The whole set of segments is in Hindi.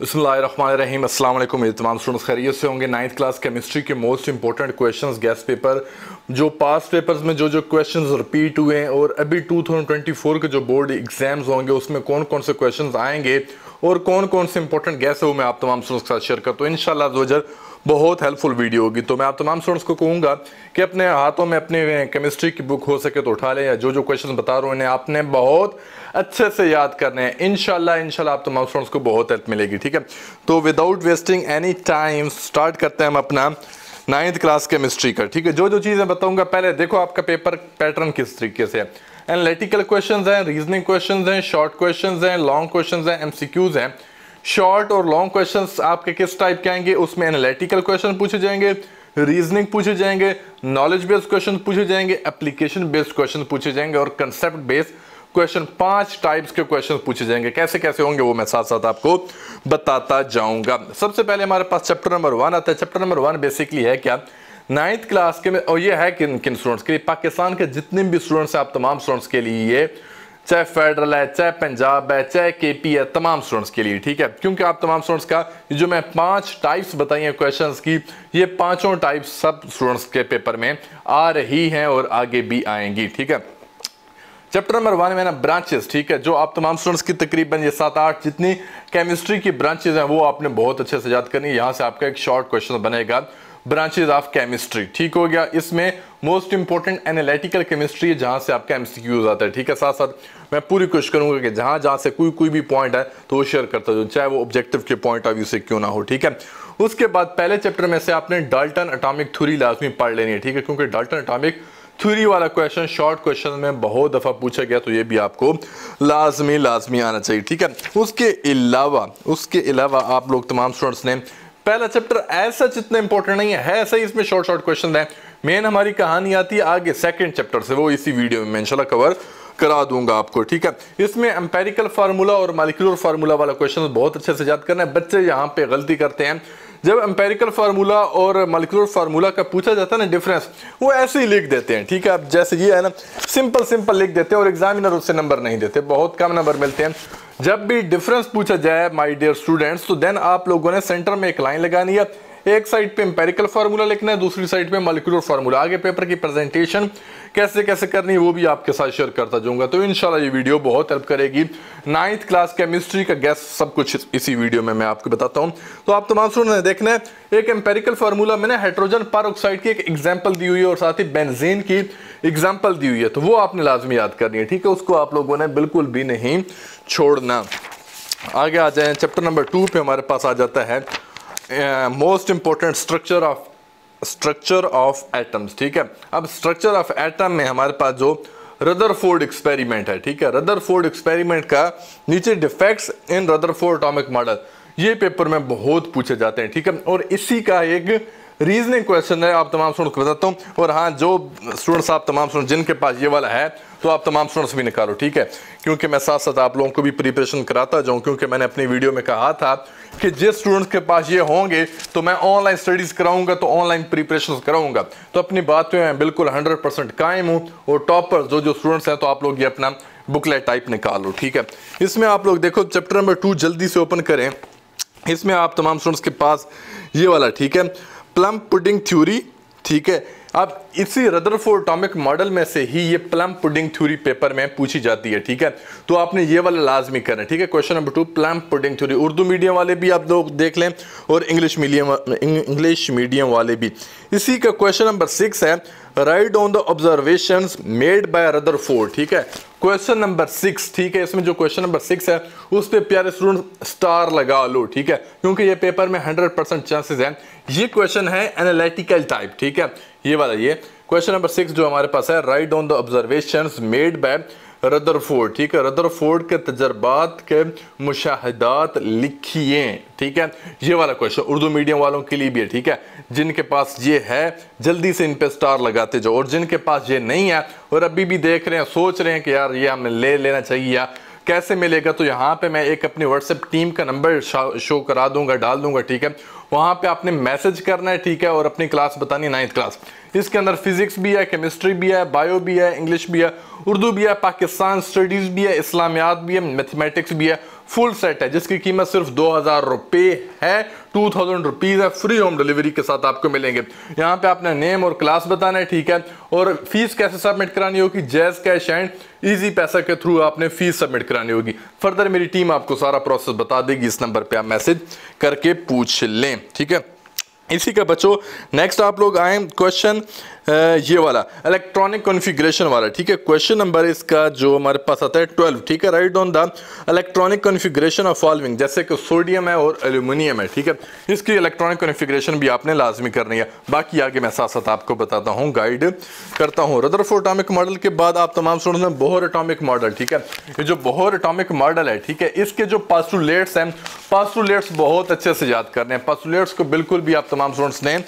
बसमीम असल मेरे तमाम स्टूडेंट्स खैरियत से होंगे नाइन्थ क्लास केमिस्ट्री के most important questions guess paper जो पास्ट पेपर्स में जो जो क्वेश्चंस रिपीट हुए हैं और अभी 2024 के जो बोर्ड एग्जाम्स होंगे उसमें कौन कौन से क्वेश्चंस आएंगे और कौन कौन से इंपॉर्टेंट गैस है वो मैं आप तमाम स्टूडेंट्स के साथ शेयर करता हूँ इन हज़ार बहुत हेल्पफुल वीडियो होगी तो मैं आप तमाम स्टूडेंट्स को कहूँगा कि अपने हाथों में अपने केमिस्ट्री की बुक हो सके तो उठा लें या जो जो क्वेश्चन बता रहा हूँ इन्हें आपने बहुत अच्छे से याद करने हैं इनशाला इनशाला आप तमाम स्टूडेंट्स को बहुत हेल्प मिलेगी ठीक है तो without wasting any time start करते हैं हम अपना नाइन्थ क्लास केमिस्ट्री का ठीक है जो जो चीज़ें बताऊँगा पहले देखो आपका पेपर पैटर्न किस तरीके से है एनालिटिकल क्वेश्चन हैं रीजनिंग क्वेश्चन हैं शॉर्ट क्वेश्चन हैं लॉन्ग क्वेश्चन हैं एमसीक्यूज हैं शॉर्ट और लॉन्ग क्वेश्चन आपके किस टाइप के आएंगे उसमें एनालिटिकल क्वेश्चन पूछे जाएंगे रीजनिंग पूछे जाएंगे नॉलेज बेस्ड क्वेश्चन पूछे जाएंगे एप्लीकेशन बेस्ड क्वेश्चन पूछे जाएंगे और कंसेप्ट बेस्ड क्वेश्चन पांच टाइप्स के क्वेश्चन पूछे जाएंगे कैसे कैसे होंगे वो मैं साथ साथ आपको बताता जाऊंगा सबसे पहले हमारे पास चैप्टर नंबर वन आता है चैप्टर नंबर वन बेसिकली है क्या नाइन्थ क्लास के में और ये है किन किन स्टूडेंट्स के लिए पाकिस्तान के जितने भी स्टूडेंट्स हैं आप तमाम स्टूडेंट्स के लिए ये चाहे फेडरल है चाहे पंजाब है चाहे के पी है तमाम स्टूडेंट्स के लिए ठीक है क्योंकि आप तमाम स्टूडेंट्स का जो मैं पांच टाइप्स बताई हैं क्वेश्चन की ये पांचों टाइप्स सब स्टूडेंट्स के पेपर में आ रही हैं और आगे भी आएंगी ठीक है चैप्टर नंबर वन में ना ब्रांचेस ठीक है जो आप तमाम स्टूडेंट्स की तकरीबन ये सात आठ जितनी केमिस्ट्री की ब्रांचेस हैं वो आपने बहुत अच्छे से याद करनी यहाँ से आपका एक शॉर्ट क्वेश्चन बनेगा ब्रांचेज ऑफ केमिस्ट्री ठीक हो गया इसमें मोस्ट इंपॉर्टेंट एनालिटिकल केमिस्ट्री है जहां से आपका एमसीक्यूज आता है ठीक है साथ साथ मैं पूरी कोशिश करूंगा कि जहां जहां से कोई कोई भी पॉइंट है तो वो शेयर करता जाऊँ चाहे वो ऑब्जेक्टिव के पॉइंट ऑफ व्यू से क्यों ना हो ठीक है उसके बाद पहले चैप्टर में से आपने डाल्टन अटामिक थ्री लाजमी पढ़ लेनी है ठीक है क्योंकि डाल्टन अटामिक थ्री वाला क्वेश्चन शॉर्ट क्वेश्चन में बहुत दफ़ा पूछा गया तो ये भी आपको लाजमी लाजमी आना चाहिए ठीक है उसके अलावा उसके अलावा आप लोग तमाम स्टूडेंट्स ने पहला चैप्टर ऐसा जितना इंपॉर्टेंट नहीं है, है ऐसा ही इसमें शॉर्ट शॉर्ट क्वेश्चन है मेन हमारी कहानी आती है आगे सेकंड चैप्टर से वो इसी वीडियो में इंशाल्लाह कवर करा दूंगा आपको ठीक है इसमें एम्पेरिकल फार्मूला और मालिकुलर फार्मूला वाला क्वेश्चन बहुत अच्छे से याद करना है बच्चे यहाँ पे गलती करते हैं जब एम्पेरिकल फार्मूला और मालिकुलर फार्मूला का पूछा जाता है ना डिफरेंस वो ऐसे ही लिख देते हैं ठीक है अब जैसे ये है ना सिंपल सिंपल लिख देते हैं और एग्जामिनर उससे नंबर नहीं देते बहुत कम नंबर मिलते हैं जब भी डिफरेंस पूछा जाए माय डियर स्टूडेंट्स तो देन आप लोगों ने सेंटर में एक लाइन लगानी है एक साइड पे एम्पेरिकल फार्मूला लिखना है दूसरी साइड पे मलिकुलर फार्मूला आगे पेपर की प्रेजेंटेशन कैसे कैसे करनी है वो भी आपके साथ शेयर करता जाऊंगा तो इनशाला ये वीडियो बहुत हेल्प करेगी नाइन्थ क्लास केमिस्ट्री का गैस सब कुछ इसी वीडियो में मैं आपको बताता हूँ तो आप तमाम सुन देखना है एक एम्पेरिकल फार्मूला मैंने हाइड्रोजन पर की एक एग्जाम्पल दी हुई है और साथ ही बेनजीन की एग्जाम्पल दी हुई है तो वो आपने लाजमी याद करनी है ठीक है उसको आप लोगों ने बिल्कुल भी नहीं छोड़ना आगे आ जाए चैप्टर नंबर टू पे हमारे पास आ जाता है most important structure of structure of atoms ठीक है अब स्ट्रक्चर ऑफ एटम में हमारे पास जो रदरफोर्ड एक्सपेरिमेंट है ठीक है रदरफोर्ड एक्सपेरिमेंट का नीचे defects in Rutherford atomic model ये पेपर में बहुत पूछे जाते हैं ठीक है और इसी का एक रीजनिंग क्वेश्चन है आप तमाम स्टूडेंट को बताता हूँ और हाँ जो स्टूडेंट्स आप तमाम स्टूडेंट जिनके पास ये वाला है तो आप तमाम स्टूडेंट्स भी निकालो ठीक है क्योंकि मैं साथ साथ आप लोगों को भी प्रिपरेशन कराता जाऊं क्योंकि मैंने अपनी वीडियो में कहा था कि जिस स्टूडेंट्स के पास ये होंगे तो मैं ऑनलाइन स्टडीज़ कराऊंगा तो ऑनलाइन प्रिपरेशन कराऊंगा तो अपनी बात तो मैं बिल्कुल हंड्रेड परसेंट कायम हूँ और टॉपर जो जो स्टूडेंट्स हैं तो आप लोग ये अपना बुकलेट टाइप निकालो ठीक है इसमें आप लोग देखो चैप्टर नंबर टू जल्दी से ओपन करें इसमें आप तमाम स्टूडेंट्स के पास ये वाला ठीक है प्लम पुडिंग थ्योरी ठीक है अब इसी रदरफोर्ड एटॉमिक मॉडल में से ही ये प्लम पुडिंग थ्योरी पेपर में पूछी जाती है ठीक है तो आपने ये वाला लाजमी करना है ठीक है question number two plum pudding theory Urdu medium वाले भी आप लोग देख लें और इंग्लिश मीडियम इंग्लिश मीडियम वाले भी इसी का क्वेश्चन नंबर सिक्स है right on the observation made by रदर ठीक है क्वेश्चन नंबर सिक्स ठीक है इसमें जो क्वेश्चन नंबर सिक्स है उस पर प्यारे स्टूडेंट स्टार लगा लो ठीक है क्योंकि ये पेपर में हंड्रेड परसेंट चांसेज है ये क्वेश्चन है एनालिटिकल टाइप ठीक है ये वाला ये क्वेश्चन नंबर सिक्स जो हमारे पास है right on the observation made by Rutherford ठीक है रदर फोर्ड के तजर्बात के मुशाहदात लिखिए ठीक है ये वाला क्वेश्चन उर्दू मीडियम वालों के लिए भी है ठीक है जिनके पास ये है जल्दी से इन पे स्टार लगाते जाओ और जिनके पास ये नहीं है और अभी भी देख रहे हैं सोच रहे हैं कि यार ये हमें ले लेना चाहिए या कैसे मिलेगा तो यहाँ पे मैं एक अपनी व्हाट्सएप टीम का नंबर शो करा दूंगा डाल दूंगा ठीक है वहाँ पे आपने मैसेज करना है ठीक है और अपनी क्लास बतानी नाइन्थ क्लास इसके अंदर फिजिक्स भी है केमिस्ट्री भी है बायो भी है इंग्लिश भी है उर्दू भी है पाकिस्तान स्टडीज़ भी है इस्लामियात भी है मैथमेटिक्स भी है फुल सेट है जिसकी कीमत सिर्फ दो हज़ार रुपये है टू थाउजेंड रुपीज़ है फ्री होम डिलीवरी के साथ आपको मिलेंगे यहाँ पे आपने नेम और क्लास बताना है ठीक है और फीस कैसे सबमिट करानी होगी जैज कैश एंड ईजी पैसा के थ्रू आपने फीस सबमिट करानी होगी फर्दर मेरी टीम आपको सारा प्रोसेस बता देगी इस नंबर पर आप मैसेज करके पूछ लें ठीक है इसी का बच्चों नेक्स्ट आप लोग आए क्वेश्चन ये वाला इलेक्ट्रॉनिक कॉन्फ़िगरेशन वाला ठीक है क्वेश्चन नंबर इसका जो हमारे पास आता है ट्वेल्व ठीक है right on the electronic configuration of following जैसे कि सोडियम है और एल्यूमिनियम है ठीक है इसकी इलेक्ट्रॉनिक कॉन्फ़िगरेशन भी आपने लाजमी करनी है बाकी आगे मैं साथ साथ आपको बताता हूँ गाइड करता हूँ रदरफो अटोमिक मॉडल के बाद आप तमाम सुन रहे बोहर अटोमिक मॉडल ठीक है ये जो बोहर अटोमिक मॉडल है ठीक है इसके जो पासुलेट्स हैं पासुलेट्स बहुत अच्छे से याद करने हैं पासुलेट्स को बिल्कुल भी आप तमाम स्टूडेंट्स ने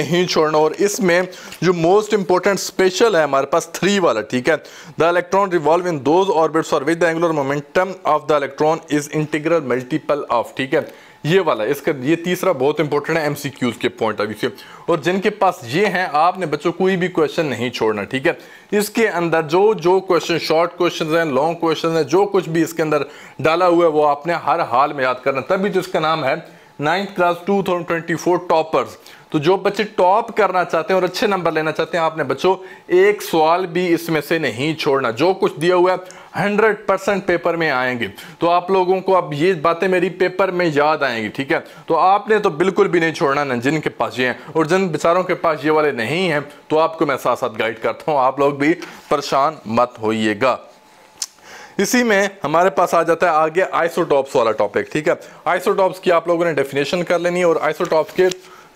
नहीं छोड़ना और इसमें जो मोस्ट इंपॉर्टेंट स्पेशल है हमारे पास थ्री वाला ठीक है the electron revolve in those orbits और with the angular momentum of the electron is integral multiple of ठीक है ये वाला इसका ये तीसरा बहुत इंपॉर्टेंट है एमसीक्यूज के पॉइंट ऑफ व्यू से और जिनके पास ये हैं आपने बच्चों कोई भी क्वेश्चन नहीं छोड़ना ठीक है इसके अंदर जो जो क्वेश्चन शॉर्ट क्वेश्चन हैं लॉन्ग क्वेश्चन हैं जो कुछ भी इसके अंदर डाला हुआ है वो आपने हर हाल में याद करना तभी तो इसका नाम है ninth class two thousand twenty four toppers तो जो बच्चे टॉप करना चाहते हैं और अच्छे नंबर लेना चाहते हैं आपने बच्चों एक सवाल भी इसमें से नहीं छोड़ना जो कुछ दिया हुआ है हंड्रेड परसेंट पेपर में आएंगे तो आप लोगों को अब ये बातें मेरी पेपर में याद आएंगी ठीक है तो आपने तो बिल्कुल भी नहीं छोड़ना ना जिनके पास ये हैं और जिन बेचारों के पास ये वाले नहीं हैं तो आपको मैं साथ साथ गाइड करता हूँ आप लोग भी परेशान मत होइएगा इसी में हमारे पास आ जाता है आगे आइसोटॉप्स वाला टॉपिक ठीक है आइसोटॉप्स की आप लोगों ने डेफिनेशन कर लेनी है और आइसोटॉप्स के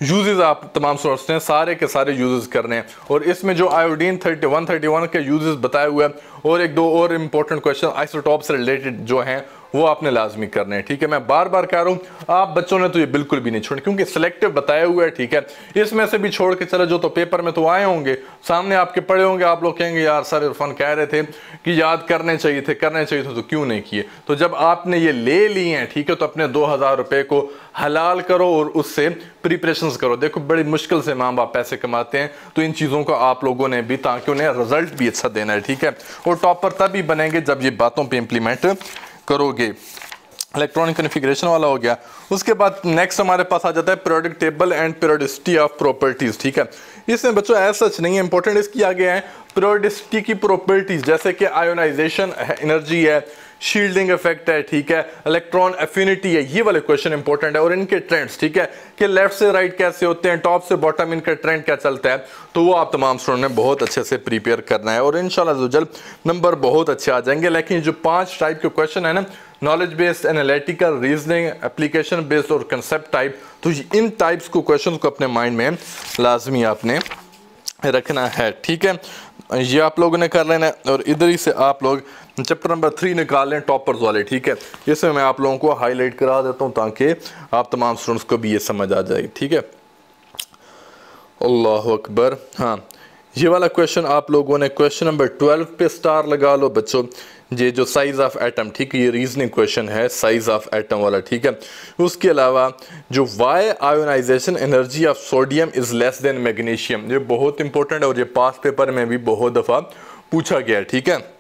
यूजेज़ आप तमाम सोर्स हैं सारे के सारे यूजेस कर रहे हैं और इसमें जो iodine thirty one thirty one के यूजेस बताए हुए हैं और एक दो और इम्पोर्टेंट क्वेश्चन आइसोटॉप से रिलेटेड जो हैं वो आपने लाजमी करने हैं ठीक है मैं बार बार कह रहा हूँ आप बच्चों ने तो ये बिल्कुल भी नहीं छोड़ क्योंकि सिलेक्टिव बताया हुआ है ठीक है इसमें से भी छोड़ के चले जो तो पेपर में तो आए होंगे सामने आपके पढ़े होंगे आप लोग कहेंगे यार सर इरफान कह रहे थे कि याद करने चाहिए थे करने चाहिए थे तो क्यों नहीं किए तो जब आपने ये ले लिए हैं ठीक है तो अपने दो हज़ार रुपए को हलाल करो और उससे प्रिपरेशन करो देखो बड़ी मुश्किल से माँ बाप पैसे कमाते हैं तो इन चीज़ों को आप लोगों ने भी ताकि उन्हें रिजल्ट भी अच्छा देना है ठीक है और टॉपर तभी बनेंगे जब ये बातों पर इम्प्लीमेंट करोगे इलेक्ट्रॉनिक कन्फिग्रेशन वाला हो गया उसके बाद नेक्स्ट हमारे पास आ जाता है periodic table and periodicity of properties ठीक है इसमें बच्चों एज सच नहीं है इंपॉर्टेंट इसकी आगे है पीरियडिसिटी की प्रॉपर्टीज़ जैसे कि आयोनाइजेशन एनर्जी है शील्डिंग इफेक्ट है ठीक है इलेक्ट्रॉन एफिनिटी है ये वाले क्वेश्चन इंपॉर्टेंट है और इनके ट्रेंड्स ठीक है कि लेफ्ट से राइट right कैसे होते हैं टॉप से बॉटम इनका ट्रेंड क्या चलता है तो वो आप तमाम स्टूडेंट ने बहुत अच्छे से प्रिपेयर करना है और इनशाला नंबर बहुत अच्छे आ जाएंगे लेकिन जो पांच टाइप के क्वेश्चन है ना knowledge based analytical reasoning application based और कंसेप्ट टाइप तो इन टाइप्स को क्वेश्चन को अपने माइंड में लाजमी आपने रखना है ठीक है ये आप लोगों ने कर लेना है और इधर ही से आप लोग चैप्टर नंबर थ्री निकालें टॉपर्स वाले ठीक है इसमें मैं आप लोगों को हाईलाइट करा देता हूँ ताकि आप तमाम स्टूडेंट्स को भी ये समझ आ जाए ठीक है अल्लाह अकबर हाँ ये वाला क्वेश्चन आप लोगों ने क्वेश्चन नंबर ट्वेल्व पे स्टार लगा लो बच्चों ये जो साइज़ ऑफ एटम ठीक है ये रीजनिंग क्वेश्चन है साइज़ ऑफ एटम वाला ठीक है उसके अलावा जो why ionisation energy of sodium is less than magnesium ये बहुत इंपॉर्टेंट है और ये पास पेपर में भी बहुत दफ़ा पूछा गया है ठीक है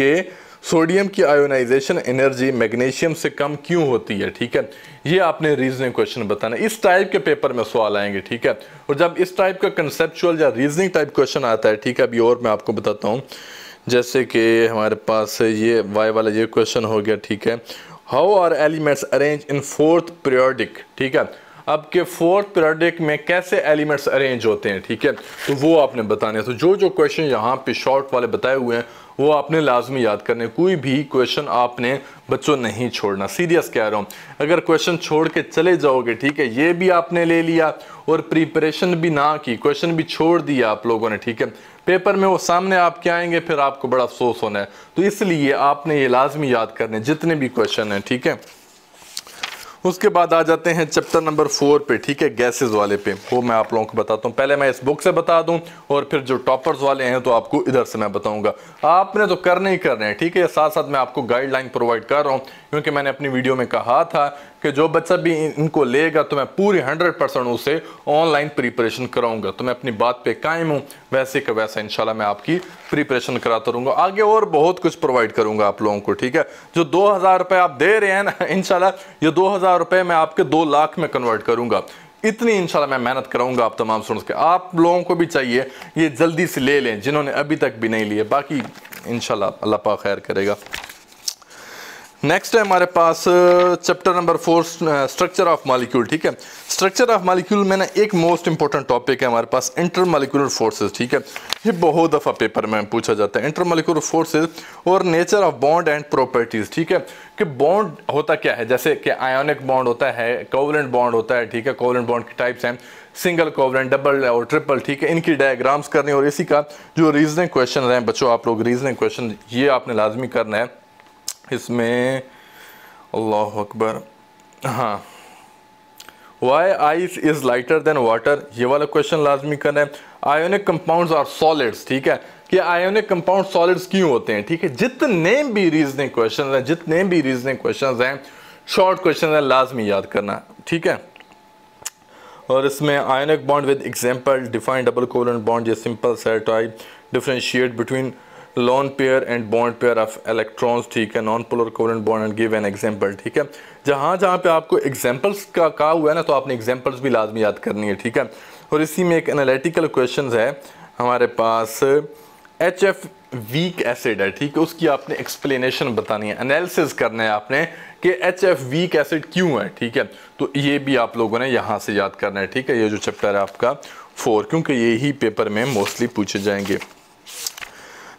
कि सोडियम की आयोनाइजेशन एनर्जी मैग्नीशियम से कम क्यों होती है ठीक है ये आपने रीजनिंग क्वेश्चन बताना इस टाइप के पेपर में सवाल आएंगे ठीक है और जब इस टाइप का कंसेप्चुअल या रीजनिंग टाइप क्वेश्चन आता है ठीक है अभी और मैं आपको बताता हूँ जैसे कि हमारे पास ये वाई वाला ये क्वेश्चन हो गया ठीक है how are elements arrange in fourth periodic ठीक है अब के फोर्थ पीरियडिक में कैसे एलिमेंट्स अरेंज होते हैं ठीक है तो वो आपने बताने तो जो जो क्वेश्चन यहाँ पे शॉर्ट वाले बताए हुए हैं वो आपने लाजमी याद करने कोई भी क्वेश्चन आपने बच्चों नहीं छोड़ना सीरियस कह रहा हूँ अगर क्वेश्चन छोड़ के चले जाओगे ठीक है ये भी आपने ले लिया और प्रिपरेशन भी ना की क्वेश्चन भी छोड़ दिया आप लोगों ने ठीक है पेपर में वो सामने आपके आएंगे फिर आपको बड़ा अफसोस होना है तो इसलिए आपने ये लाजमी याद करने जितने भी क्वेश्चन हैं ठीक है उसके बाद आ जाते हैं चैप्टर नंबर फोर पे ठीक है गैसेज वाले पे वो मैं आप लोगों को बताता हूँ पहले मैं इस बुक से बता दूं और फिर जो टॉपर्स वाले हैं तो आपको इधर से मैं बताऊंगा आपने तो करने ही करने हैं ठीक है साथ साथ मैं आपको गाइडलाइन प्रोवाइड कर रहा हूँ क्योंकि मैंने अपनी वीडियो में कहा था कि जो बच्चा भी इनको लेगा तो मैं पूरी हंड्रेड परसेंट उसे ऑनलाइन प्रिपरेशन कराऊंगा तो मैं अपनी बात पे कायम हूँ वैसे का वैसा इंशाल्लाह मैं आपकी प्रिपरेशन कराता रहूँगा आगे और बहुत कुछ प्रोवाइड करूँगा आप लोगों को ठीक है जो दो हज़ार रुपये आप दे रहे हैं ना इनशाला ये दो हज़ार रुपये मैं आपके दो लाख में कन्वर्ट करूँगा इतनी इंशाल्लाह मैं मेहनत कराऊंगा आप तमाम सुन के आप लोगों को भी चाहिए ये जल्दी से ले लें जिन्होंने अभी तक भी नहीं लिए बाकी इंशाल्लाह अल्लाह पा खैर करेगा नेक्स्ट है हमारे पास chapter number four structure of molecule ठीक है स्ट्रक्चर ऑफ मालिक्यूल में ना एक मोस्ट इंपॉर्टेंट टॉपिक है हमारे पास इंटर मालिकुलर फोर्सेज ठीक है ये बहुत दफ़ा पेपर में पूछा जाता है इंटर मालिकुलर फोर्सेज और nature of bond and properties ठीक है कि बॉन्ड होता क्या है जैसे कि आयोनिक बॉन्ड होता है कोवलेंट बॉन्ड होता है ठीक है कोवलेंट बॉन्ड के टाइप्स हैं सिंगल कोवलेंट डबल और ट्रिपल ठीक है इनकी डायग्राम्स करनी और इसी का जो रीजनिंग क्वेश्चन रहे बच्चों आप लोग रीजनिंग क्वेश्चन ये आपने लाजमी करना है इसमें अल्लाह अकबर हाँ why ice is lighter than water ये वाला क्वेश्चन लाजमी करना है आयोनिक कंपाउंड्स आर सॉलिड्स ठीक है कि आयोनिक कंपाउंड सॉलिड्स क्यों होते हैं ठीक है जितने भी रीजनिंग क्वेश्चन हैं जितने भी रीजनिंग क्वेश्चन हैं शॉर्ट क्वेश्चन है लाजमी याद करना ठीक है और इसमें ionic bond with example define double colon bond या simple set I differentiate between lone pair and bond pair of electrons ठीक है non polar covalent bond and give an example ठीक है जहाँ जहाँ पे आपको एग्जांपल्स का कहा हुआ है ना तो आपने एग्जांपल्स भी लाजमी याद करनी है ठीक है और इसी में एक एनालिटिकल क्वेश्चन है हमारे पास एच एफ वीक एसिड है ठीक है उसकी आपने एक्सप्लेनेशन बतानी है एनालिसिस करना है आपने कि एच एफ वीक एसिड क्यों है ठीक है तो ये भी आप लोगों ने यहाँ से याद करना है ठीक है ये जो चैप्टर है आपका फोर क्योंकि यही पेपर में मोस्टली पूछे जाएंगे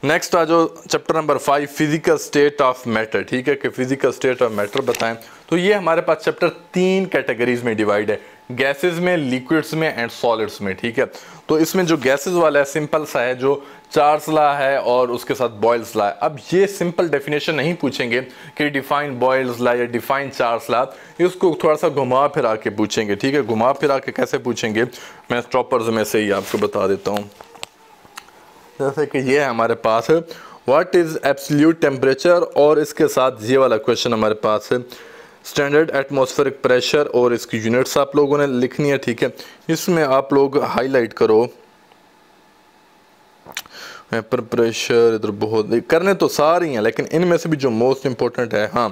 नेक्स्ट आ जाओ chapter number five physical state of matter ठीक है कि फिजिकल स्टेट ऑफ मैटर बताएं तो ये हमारे पास चैप्टर तीन कैटेगरीज में डिवाइड है गैसेस में लिक्विड्स में एंड सॉलिड्स में ठीक है तो इसमें जो गैसेस वाला है सिंपल सा है जो चार्स ला है और उसके साथ बॉयल्स ला है अब ये सिंपल डेफिनेशन नहीं पूछेंगे कि डिफाइन बॉयल्स ला या डिफाइन चार्स ला इसको थोड़ा सा घुमा फिरा के पूछेंगे ठीक है घुमा फिरा के कैसे पूछेंगे मैं स्टॉपर्स में से ही आपको बता देता हूँ जैसे कि ये है हमारे पास व्हाट इज़ एब्सल्यूट टेम्परेचर और इसके साथ ये वाला क्वेश्चन हमारे पास है स्टैंडर्ड एटमॉस्फेरिक प्रेशर और इसकी यूनिट्स आप लोगों ने लिखनी है ठीक है इसमें आप लोग हाईलाइट करो पर प्रेशर इधर बहुत करने तो सारी हैं लेकिन इनमें से भी जो मोस्ट इंपॉर्टेंट है हाँ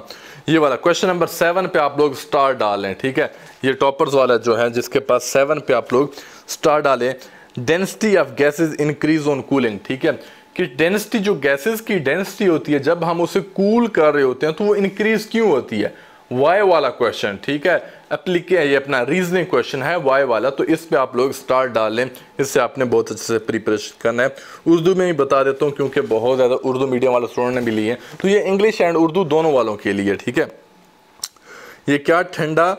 ये वाला क्वेश्चन नंबर सेवन पे आप लोग स्टार डालें ठीक है ये टॉपर्स वाला जो है जिसके पास सेवन पे आप लोग स्टार डालें density of gases increase on cooling ठीक है कि डेंसिटी जो गैसेस की डेंसिटी होती है जब हम उसे कूल cool कर रहे होते हैं तो वो इंक्रीज क्यों होती है वाई वाला क्वेश्चन ठीक है अप्लीके ये अपना रीजनिंग क्वेश्चन है वाई वाला तो इस पे आप लोग स्टार्ट डाल लें इससे आपने बहुत अच्छे से प्रिपरेशन करना है उर्दू में ही बता देता हूँ क्योंकि बहुत ज़्यादा उर्दू मीडियम वाले स्टूडेंट ने भी लिए हैं तो ये इंग्लिश एंड उर्दू दोनों वालों के लिए ठीक है ये क्या ठंडा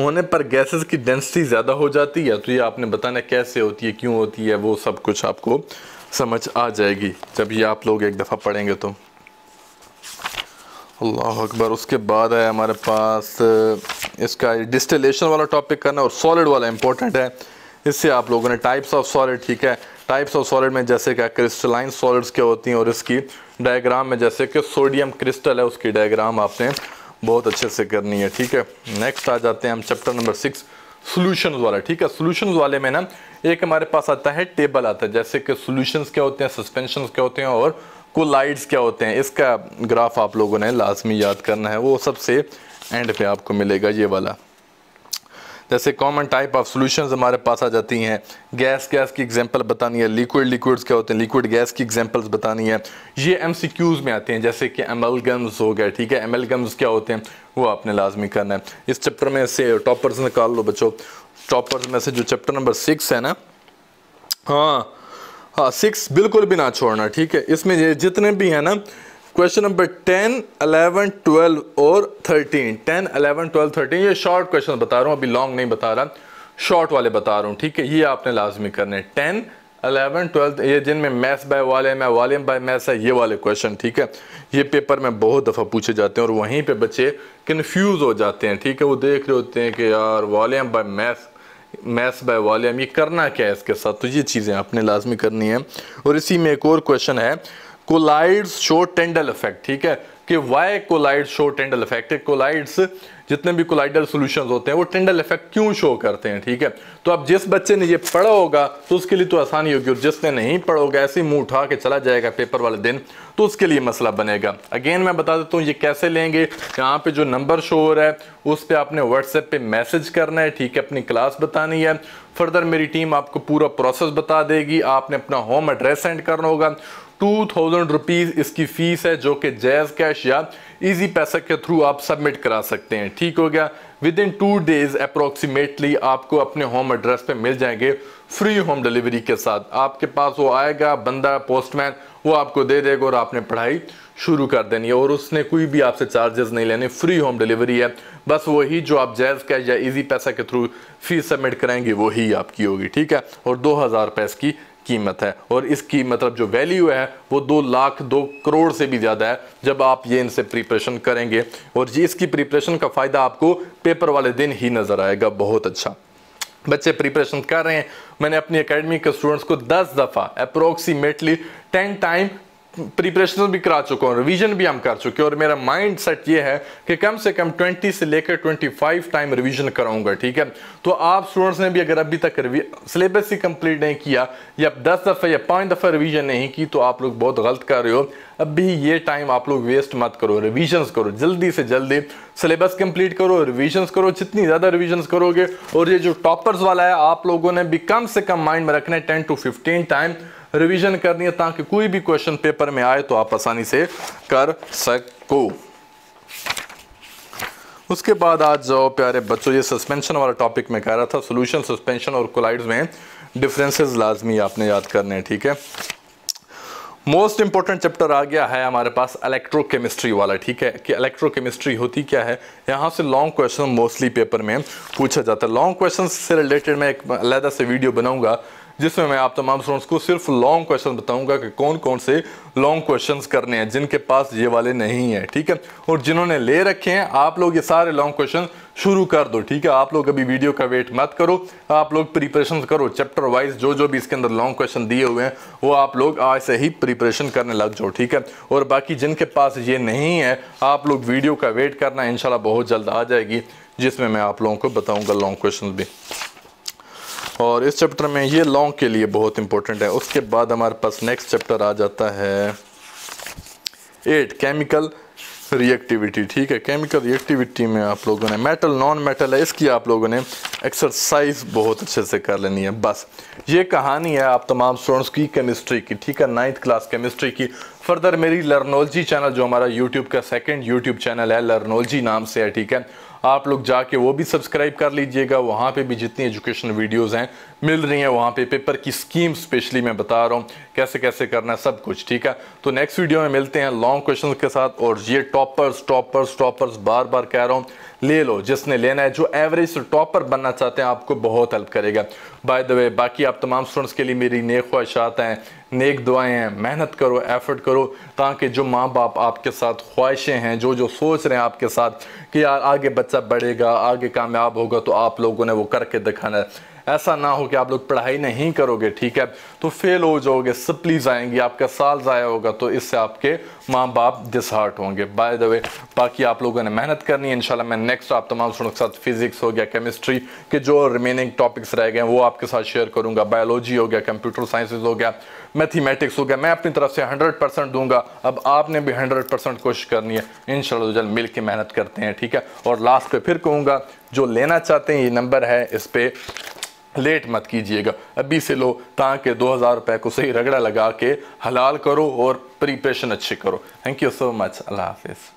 होने पर गैसेस की डेंसिटी ज़्यादा हो जाती है तो ये आपने बताना कैसे होती है क्यों होती है वो सब कुछ आपको समझ आ जाएगी जब ये आप लोग एक दफ़ा पढ़ेंगे तो अल्लाह अकबर उसके बाद है हमारे पास इसका डिस्टिलेशन वाला टॉपिक करना और सॉलिड वाला इंपॉर्टेंट है इससे आप लोगों ने टाइप्स ऑफ सॉलिड ठीक है टाइप्स ऑफ सॉलिड में जैसे क्या क्रिस्टलाइन सॉलिड्स क्या होती हैं और इसकी डायग्राम में जैसे कि सोडियम क्रिस्टल है उसकी डायग्राम आपने बहुत अच्छे से करनी है ठीक है नेक्स्ट आ जाते हैं हम चैप्टर नंबर सिक्स सॉल्यूशंस वाला ठीक है सॉल्यूशंस वाले में ना एक हमारे पास आता है टेबल आता है जैसे कि सॉल्यूशंस क्या होते हैं सस्पेंशन क्या होते हैं और कोलाइड्स क्या होते हैं इसका ग्राफ आप लोगों ने लाजमी याद करना है वो सबसे एंड पे आपको मिलेगा ये वाला जैसे कॉमन टाइप ऑफ सोल्यूशन हमारे पास आ जाती हैं गैस गैस की एग्जाम्पल बतानी है लिक्विड लिक्विड्स क्या होते हैं लिक्विड गैस की एग्जाम्पल्स बतानी है ये एम सी क्यूज़ में आते हैं जैसे कि एमलगम्स हो गया ठीक है एमलगम्स क्या होते हैं वो आपने लाजमी करना है इस चैप्टर में से टॉपर्स निकाल लो बच्चों टॉपर्स में से जो चैप्टर नंबर सिक्स है ना हाँ हाँ सिक्स बिल्कुल भी ना छोड़ना ठीक है इसमें ये जितने भी हैं ना question number ten eleven twelve और thirteen ten eleven twelve thirteen ये शॉर्ट क्वेश्चन बता रहा हूँ अभी लॉन्ग नहीं बता रहा शॉर्ट वाले बता रहा हूँ ठीक है ये आपने लाजमी करने टेन अलेवन ट्वेल्थ ये जिनमें मैथ्स बाय वॉल्यूम है वॉल्यूम बाय मैथ्स है ये वाले क्वेश्चन ठीक है ये पेपर में बहुत दफ़ा पूछे जाते हैं और वहीं पे बच्चे कन्फ्यूज हो जाते हैं ठीक है वो देख रहे होते हैं कि यार volume by mass mass by volume ये करना क्या है इसके साथ तो ये चीज़ें आपने लाजमी करनी है और इसी में एक और क्वेश्चन है कोलाइड्स शो टेंडल इफेक्ट ठीक है कि why colloid show Tyndall effect colloids जितने भी कोलाइडल सॉल्यूशंस होते हैं वो टेंडल इफेक्ट क्यों शो करते हैं ठीक है तो अब जिस बच्चे ने ये पढ़ा होगा तो उसके लिए तो आसानी होगी और जिसने नहीं पढ़ा होगा ऐसे ही मुंह उठा के चला जाएगा पेपर वाले दिन तो उसके लिए मसला बनेगा अगेन मैं बता देता हूँ ये कैसे लेंगे यहाँ पे जो नंबर शो हो रहा है उस पर आपने व्हाट्सएप पे मैसेज करना है ठीक है अपनी क्लास बतानी है फर्दर मेरी टीम आपको पूरा प्रोसेस बता देगी आपने अपना होम एड्रेस सेंड करना होगा टू थाउजेंड रुपीज़ इसकी फ़ीस है जो कि जैज़ कैश या इजी पैसा के थ्रू आप सबमिट करा सकते हैं ठीक हो गया within two days approximately आपको अपने होम एड्रेस पे मिल जाएंगे फ्री होम डिलीवरी के साथ आपके पास वो आएगा बंदा पोस्टमैन वो आपको दे देगा और आपने पढ़ाई शुरू कर देनी है और उसने कोई भी आपसे चार्जेस नहीं लेने फ्री होम डिलीवरी है बस वही जो आप जैज़ कैश या इजी पैसा के थ्रू फीस सबमिट कराएंगे वही आपकी होगी ठीक है और दो हज़ार रुपये इसकी कीमत है और इसकी मतलब जो वैल्यू है वो दो लाख दो करोड़ से भी ज़्यादा है जब आप ये इनसे प्रिपरेशन करेंगे और जी इसकी प्रिपरेशन का फ़ायदा आपको पेपर वाले दिन ही नज़र आएगा बहुत अच्छा बच्चे प्रिपरेशन कर रहे हैं मैंने अपनी एकेडमी के स्टूडेंट्स को 10 दफ़ा अप्रोक्सीमेटली 10 टाइम प्रिपरेशन भी करा चुका हूँ रिविजन भी हम कर चुके हैं और मेरा माइंड सेट ये है कि कम से कम 20 से लेकर 25 टाइम रिविजन कराऊंगा ठीक है तो आप स्टूडेंट्स ने भी अगर अभी तक सिलेबस ही कंप्लीट नहीं किया या दस दफ़ा या पाँच दफ़ा रिविजन नहीं की तो आप लोग बहुत गलत कर रहे हो अब भी ये टाइम आप लोग वेस्ट मत करो रिविजन करो जल्दी से जल्दी सिलेबस कंप्लीट करो रिविजन करो जितनी ज़्यादा रिविजन करोगे और ये जो टॉपर्स वाला है आप लोगों ने भी कम से कम माइंड में रखना है ten to fifteen time revision करनी है ताकि कोई भी क्वेश्चन पेपर में आए तो आप आसानी से कर सको उसके बाद आज जाओ प्यारे बच्चों ये सस्पेंशन वाला टॉपिक में कह रहा था सोल्यूशन सस्पेंशन और कोलाइड्स में डिफरेंसेस लाजमी आपने याद करने हैं ठीक है मोस्ट इंपॉर्टेंट चैप्टर आ गया है हमारे पास इलेक्ट्रोकेमिस्ट्री वाला ठीक है कि इलेक्ट्रोकेमिस्ट्री होती क्या है यहाँ से लॉन्ग क्वेश्चन मोस्टली पेपर में पूछा जाता है लॉन्ग क्वेश्चन से रिलेटेड मैं एक अलहदा से वीडियो बनाऊंगा जिसमें मैं आप तमाम स्टूडेंट्स को सिर्फ लॉन्ग क्वेश्चन बताऊंगा कि कौन कौन से लॉन्ग क्वेश्चन करने हैं जिनके पास ये वाले नहीं है ठीक है और जिन्होंने ले रखे हैं आप लोग ये सारे लॉन्ग क्वेश्चन शुरू कर दो ठीक है आप लोग अभी वीडियो का वेट मत करो आप लोग प्रिपरेशन करो चैप्टर वाइज जो जो भी इसके अंदर लॉन्ग क्वेश्चन दिए हुए हैं वो आप लोग आज से ही प्रिपरेशन करने लग जाओ ठीक है और बाकी जिनके पास ये नहीं है आप लोग वीडियो का वेट करना इंशाल्लाह बहुत जल्द आ जाएगी जिसमें मैं आप लोगों को बताऊंगा लॉन्ग क्वेश्चन भी और इस चैप्टर में ये लॉन्ग के लिए बहुत इंपॉर्टेंट है उसके बाद हमारे पास नेक्स्ट चैप्टर आ जाता है एट केमिकल रिएक्टिविटी ठीक है केमिकल रिएक्टिविटी में आप लोगों ने मेटल नॉन मेटल है इसकी आप लोगों ने एक्सरसाइज बहुत अच्छे से कर लेनी है बस ये कहानी है आप तमाम स्टूडेंट्स की केमिस्ट्री की ठीक है नाइन्थ क्लास केमिस्ट्री की फर्दर मेरी लर्नोलॉजी चैनल जो हमारा यूट्यूब का सेकेंड यूट्यूब चैनल है लर्नोलॉजी नाम से है ठीक है आप लोग जाके वो भी सब्सक्राइब कर लीजिएगा वहाँ पे भी जितनी एजुकेशन वीडियोस हैं मिल रही हैं वहाँ पे पेपर की स्कीम स्पेशली मैं बता रहा हूँ कैसे कैसे करना है सब कुछ ठीक है तो नेक्स्ट वीडियो में मिलते हैं लॉन्ग क्वेश्चन के साथ और ये टॉपर्स टॉपर्स टॉपर्स बार बार कह रहा हूँ ले लो जिसने लेना है जो एवरेज टॉपर बनना चाहते हैं आपको बहुत हेल्प करेगा बाय द वे बाकी आप तमाम स्टूडेंट्स के लिए मेरी नेक ख्वाहिशात हैं नेक दुआएं हैं मेहनत करो एफ़र्ट करो ताकि जो माँ बाप आपके साथ ख्वाहिशें हैं जो जो सोच रहे हैं आपके साथ कि यार आगे बच्चा बढ़ेगा आगे कामयाब होगा तो आप लोगों ने वो करके दिखाना है ऐसा ना हो कि आप लोग पढ़ाई नहीं करोगे ठीक है तो फेल हो जाओगे सप्लीज आएंगी आपका साल ज़ाया होगा तो इससे आपके माँ बाप डिसहार्ट होंगे बाय द वे बाकी आप लोगों ने मेहनत करनी है इनशाला मैं नेक्स्ट आप तमाम स्टूडेंट के साथ फिजिक्स हो गया केमिस्ट्री के जो रिमेनिंग टॉपिक्स रह गए वो आपके साथ शेयर करूंगा बायोलॉजी हो गया कंप्यूटर साइंसेज हो गया मैथमेटिक्स हो गया मैं अपनी तरफ से 100 परसेंट दूंगा अब आपने भी 100 परसेंट कोशिश करनी है इन जल मिल के मेहनत करते हैं ठीक है और लास्ट पे फिर कहूँगा जो लेना चाहते हैं ये नंबर है इस पर लेट मत कीजिएगा अभी से लो ताकि दो हज़ार रुपये को सही रगड़ा लगा के हलाल करो और प्रिपरेशन अच्छी करो थैंक यू सो मच अल्लाह हाफिज़